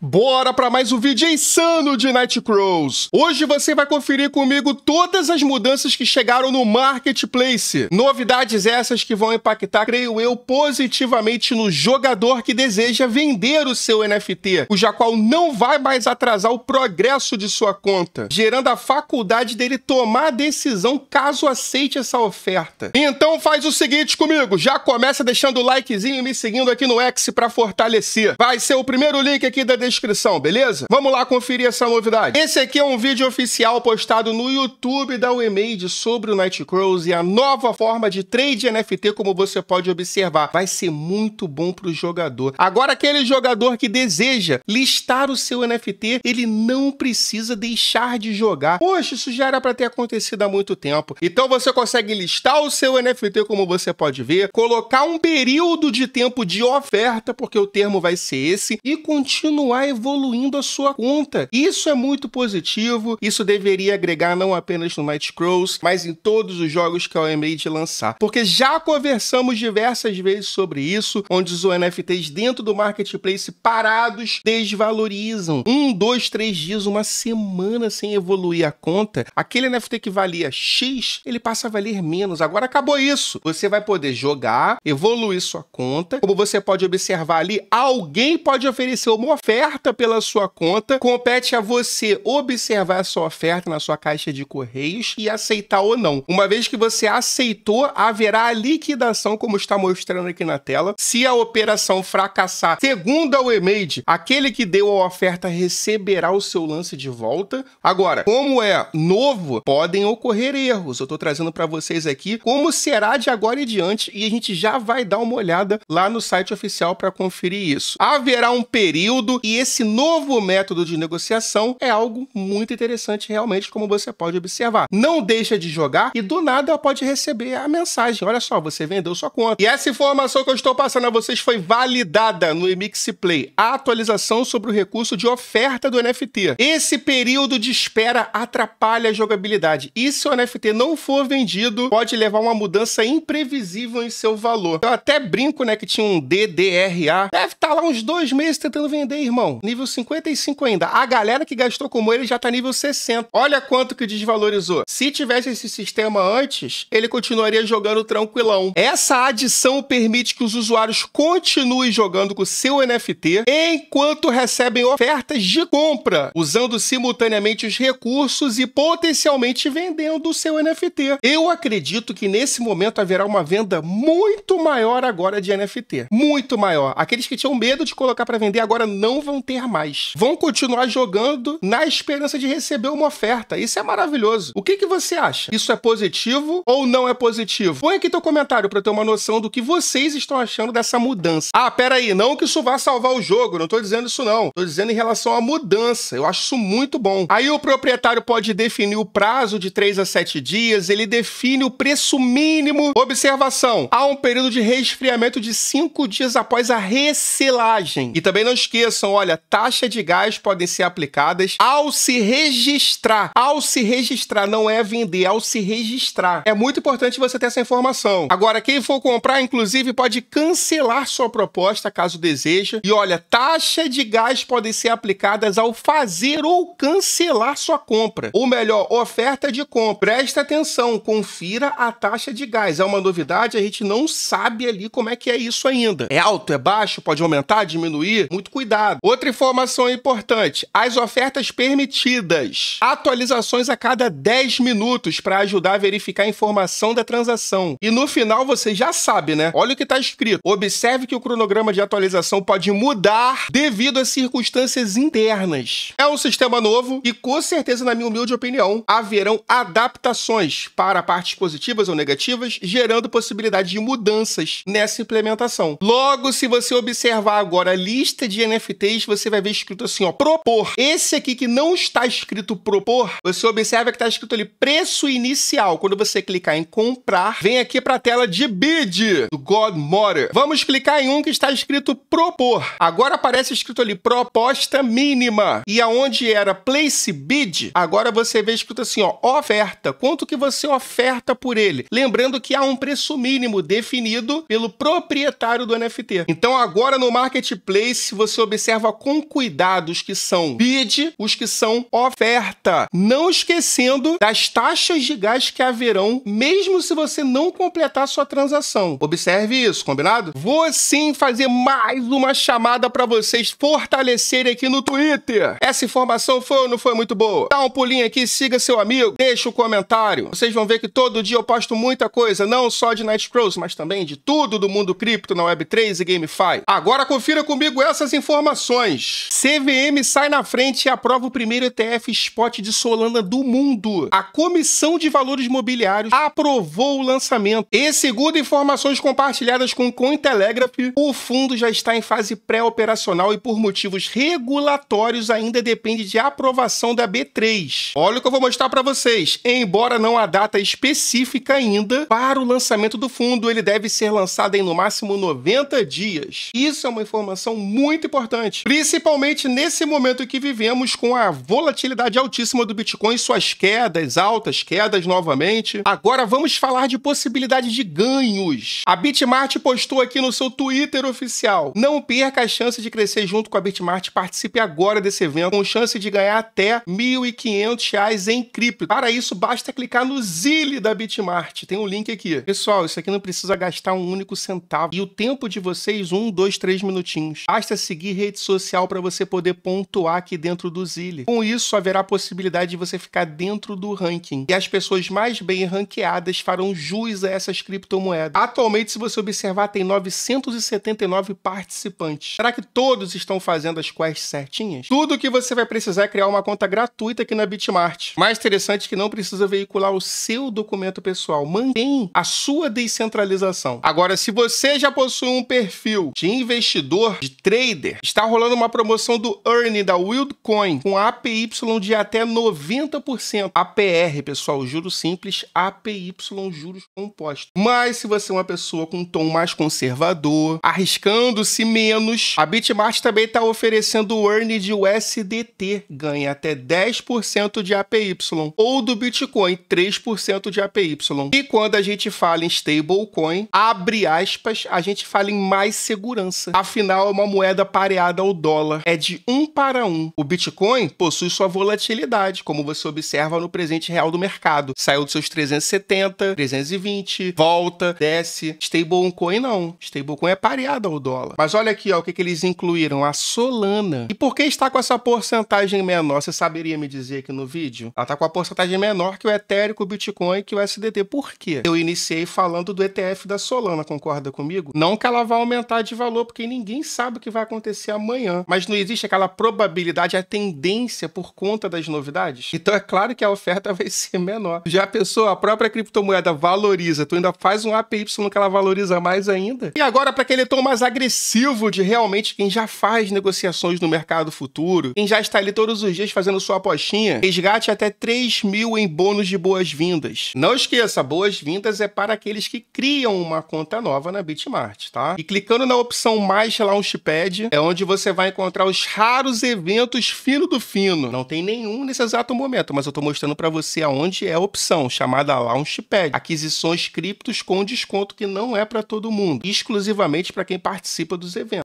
Bora para mais um vídeo insano de Nightcrows! Hoje você vai conferir comigo todas as mudanças que chegaram no Marketplace. Novidades essas que vão impactar, creio eu, positivamente no jogador que deseja vender o seu NFT, cuja qual não vai mais atrasar o progresso de sua conta, gerando a faculdade dele tomar a decisão caso aceite essa oferta. Então faz o seguinte comigo, já começa deixando o likezinho e me seguindo aqui no X para fortalecer. Vai ser o primeiro link aqui da descrição descrição, beleza? Vamos lá conferir essa novidade. Esse aqui é um vídeo oficial postado no YouTube da WeMade sobre o Nightcrawls e a nova forma de trade NFT, como você pode observar. Vai ser muito bom para o jogador. Agora, aquele jogador que deseja listar o seu NFT, ele não precisa deixar de jogar. Poxa, isso já era para ter acontecido há muito tempo. Então você consegue listar o seu NFT, como você pode ver, colocar um período de tempo de oferta, porque o termo vai ser esse, e continuar vai evoluindo a sua conta. Isso é muito positivo, isso deveria agregar não apenas no Night Crows, mas em todos os jogos que a OMA de lançar. Porque já conversamos diversas vezes sobre isso, onde os NFTs dentro do marketplace parados desvalorizam. Um, dois, três dias, uma semana sem evoluir a conta, aquele NFT que valia X, ele passa a valer menos. Agora acabou isso. Você vai poder jogar, evoluir sua conta, como você pode observar ali, alguém pode oferecer uma oferta oferta pela sua conta, compete a você observar sua oferta na sua caixa de correios e aceitar ou não. Uma vez que você aceitou, haverá a liquidação, como está mostrando aqui na tela. Se a operação fracassar, segundo a WeMade, aquele que deu a oferta receberá o seu lance de volta. Agora, como é novo, podem ocorrer erros. Eu estou trazendo para vocês aqui como será de agora em diante e a gente já vai dar uma olhada lá no site oficial para conferir isso. Haverá um período e esse novo método de negociação é algo muito interessante realmente, como você pode observar. Não deixa de jogar e do nada pode receber a mensagem. Olha só, você vendeu sua conta. E essa informação que eu estou passando a vocês foi validada no Emix Play, a atualização sobre o recurso de oferta do NFT. Esse período de espera atrapalha a jogabilidade. E se o NFT não for vendido, pode levar uma mudança imprevisível em seu valor. Eu até brinco, né, que tinha um DDRA. Deve estar tá lá uns dois meses tentando vender, irmão não. Nível 55 ainda. A galera que gastou com ele já tá nível 60. Olha quanto que desvalorizou. Se tivesse esse sistema antes, ele continuaria jogando tranquilão. Essa adição permite que os usuários continuem jogando com seu NFT enquanto recebem ofertas de compra, usando simultaneamente os recursos e potencialmente vendendo o seu NFT. Eu acredito que nesse momento haverá uma venda muito maior agora de NFT. Muito maior. Aqueles que tinham medo de colocar para vender agora não vão não ter mais. Vão continuar jogando na esperança de receber uma oferta. Isso é maravilhoso. O que, que você acha? Isso é positivo ou não é positivo? Põe aqui teu comentário para ter uma noção do que vocês estão achando dessa mudança. Ah, pera aí, não que isso vá salvar o jogo, não tô dizendo isso não. Tô dizendo em relação à mudança. Eu acho isso muito bom. Aí o proprietário pode definir o prazo de 3 a 7 dias, ele define o preço mínimo. Observação: há um período de resfriamento de 5 dias após a recelagem. E também não esqueçam, olha, olha, taxa de gás podem ser aplicadas ao se registrar. Ao se registrar, não é vender, é ao se registrar. É muito importante você ter essa informação. Agora, quem for comprar, inclusive, pode cancelar sua proposta caso deseja. E olha, taxa de gás podem ser aplicadas ao fazer ou cancelar sua compra. Ou melhor, oferta de compra. Presta atenção, confira a taxa de gás. É uma novidade, a gente não sabe ali como é que é isso ainda. É alto, é baixo, pode aumentar, diminuir? Muito cuidado. Outra informação importante: as ofertas permitidas. Atualizações a cada 10 minutos para ajudar a verificar a informação da transação. E no final você já sabe, né? Olha o que está escrito. Observe que o cronograma de atualização pode mudar devido a circunstâncias internas. É um sistema novo e, com certeza, na minha humilde opinião, haverão adaptações para partes positivas ou negativas, gerando possibilidade de mudanças nessa implementação. Logo, se você observar agora a lista de NFTs você vai ver escrito assim, ó, propor. Esse aqui que não está escrito propor, você observa que está escrito ali preço inicial. Quando você clicar em comprar, vem aqui para a tela de bid do Godmother. Vamos clicar em um que está escrito propor. Agora aparece escrito ali proposta mínima. E aonde era place bid, agora você vê escrito assim, ó, oferta. Quanto que você oferta por ele? Lembrando que há um preço mínimo definido pelo proprietário do NFT. Então agora no marketplace você observa observa com cuidado os que são bid, os que são oferta, não esquecendo das taxas de gás que haverão, mesmo se você não completar sua transação. Observe isso, combinado? Vou sim fazer mais uma chamada para vocês fortalecerem aqui no Twitter. Essa informação foi ou não foi muito boa? Dá um pulinho aqui, siga seu amigo, deixa o um comentário. Vocês vão ver que todo dia eu posto muita coisa, não só de Nightcrawls, mas também de tudo do mundo cripto na Web3 e GameFi. Agora confira comigo essas informações. CVM sai na frente e aprova o primeiro ETF spot de Solana do mundo. A Comissão de Valores Imobiliários aprovou o lançamento. E segundo informações compartilhadas com o Cointelegraph, o fundo já está em fase pré-operacional e por motivos regulatórios ainda depende de aprovação da B3. Olha o que eu vou mostrar para vocês. Embora não há data específica ainda para o lançamento do fundo, ele deve ser lançado em no máximo 90 dias. Isso é uma informação muito importante. Principalmente nesse momento que vivemos com a volatilidade altíssima do Bitcoin, suas quedas altas, quedas novamente. Agora vamos falar de possibilidade de ganhos. A Bitmart postou aqui no seu Twitter oficial: "Não perca a chance de crescer junto com a Bitmart, participe agora desse evento com chance de ganhar até R$ 1.500 em cripto. Para isso basta clicar no Zile da Bitmart. Tem um link aqui. Pessoal, isso aqui não precisa gastar um único centavo e o tempo de vocês um, dois, três minutinhos. Basta seguir redes sociais social para você poder pontuar aqui dentro do Zilli. Com isso, haverá a possibilidade de você ficar dentro do ranking. E as pessoas mais bem ranqueadas farão jus a essas criptomoedas. Atualmente, se você observar, tem 979 participantes. Será que todos estão fazendo as quests certinhas? Tudo que você vai precisar é criar uma conta gratuita aqui na Bitmart. Mais interessante é que não precisa veicular o seu documento pessoal. Mantém a sua descentralização. Agora, se você já possui um perfil de investidor, de trader, está rolando rolando uma promoção do Earn da Wildcoin com APY de até 90%. APR, pessoal, juros simples, APY juros compostos. Mas se você é uma pessoa com um tom mais conservador, arriscando-se menos, a Bitmart também está oferecendo o Earn de USDT, ganha até 10% de APY, ou do Bitcoin, 3% de APY. E quando a gente fala em stablecoin, abre aspas, a gente fala em mais segurança. Afinal, é uma moeda pareada ao dólar é de um para um. O Bitcoin possui sua volatilidade, como você observa no presente real do mercado. Saiu dos seus 370, 320, volta, desce. Stablecoin não. Stablecoin é pareada ao dólar. Mas olha aqui ó, o que, que eles incluíram, a Solana. E por que está com essa porcentagem menor? Você saberia me dizer aqui no vídeo? Ela está com a porcentagem menor que o Ethereum, que o Bitcoin e que o SDT. Por quê? Eu iniciei falando do ETF da Solana, concorda comigo? Não que ela vá aumentar de valor, porque ninguém sabe o que vai acontecer amanhã amanhã, mas não existe aquela probabilidade, a tendência por conta das novidades. Então é claro que a oferta vai ser menor. Já a pessoa, a própria criptomoeda valoriza, tu ainda faz um APY que ela valoriza mais ainda. E agora para aquele tom mais agressivo de realmente quem já faz negociações no mercado futuro, quem já está ali todos os dias fazendo sua apostinha, resgate até 3 mil em bônus de boas-vindas. Não esqueça, boas-vindas é para aqueles que criam uma conta nova na Bitmart, tá? E clicando na opção mais Launchpad, é onde você você vai encontrar os raros eventos fino do fino. Não tem nenhum nesse exato momento, mas eu estou mostrando para você aonde é a opção, chamada Launchpad. Aquisições criptos com desconto que não é para todo mundo, exclusivamente para quem participa dos eventos.